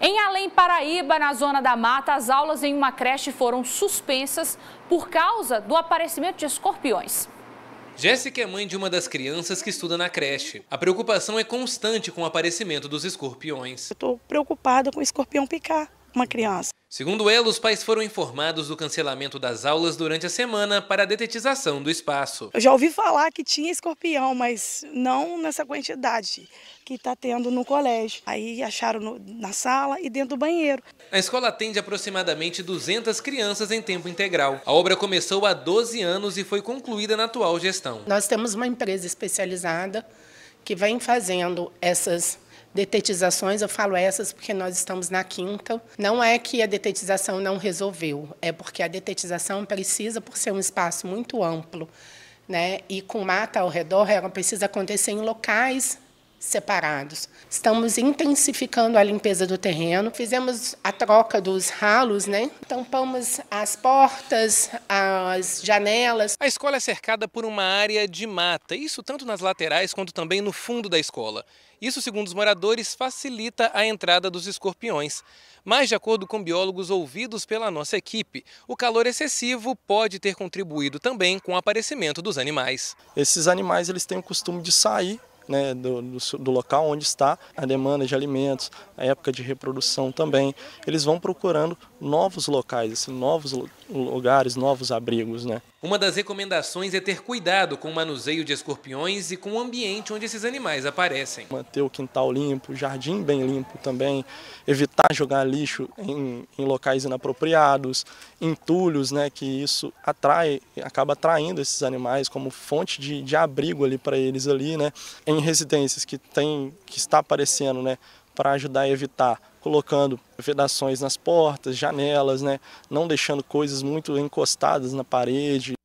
Em Além Paraíba, na zona da mata, as aulas em uma creche foram suspensas por causa do aparecimento de escorpiões. Jéssica é mãe de uma das crianças que estuda na creche. A preocupação é constante com o aparecimento dos escorpiões. estou preocupada com o escorpião picar uma criança. Segundo ela, os pais foram informados do cancelamento das aulas durante a semana para a detetização do espaço. Eu já ouvi falar que tinha escorpião, mas não nessa quantidade que está tendo no colégio. Aí acharam no, na sala e dentro do banheiro. A escola atende aproximadamente 200 crianças em tempo integral. A obra começou há 12 anos e foi concluída na atual gestão. Nós temos uma empresa especializada que vem fazendo essas detetizações, eu falo essas porque nós estamos na quinta. Não é que a detetização não resolveu, é porque a detetização precisa, por ser um espaço muito amplo, né, e com mata ao redor, ela precisa acontecer em locais separados. Estamos intensificando a limpeza do terreno, fizemos a troca dos ralos, né? tampamos as portas, as janelas. A escola é cercada por uma área de mata, isso tanto nas laterais quanto também no fundo da escola. Isso, segundo os moradores, facilita a entrada dos escorpiões. Mas, de acordo com biólogos ouvidos pela nossa equipe, o calor excessivo pode ter contribuído também com o aparecimento dos animais. Esses animais eles têm o costume de sair né, do, do, do, local onde está a demanda de alimentos, a época de reprodução também. Eles vão procurando novos locais, assim, novos lugares, novos abrigos. Né. Uma das recomendações é ter cuidado com o manuseio de escorpiões e com o ambiente onde esses animais aparecem. Manter o quintal limpo, o jardim bem limpo também, evitar jogar lixo em, em locais inapropriados, entulhos, né, que isso atrai, acaba atraindo esses animais como fonte de, de abrigo ali para eles ali, né. É em residências que, tem, que está aparecendo, né, para ajudar a evitar, colocando vedações nas portas, janelas, né, não deixando coisas muito encostadas na parede,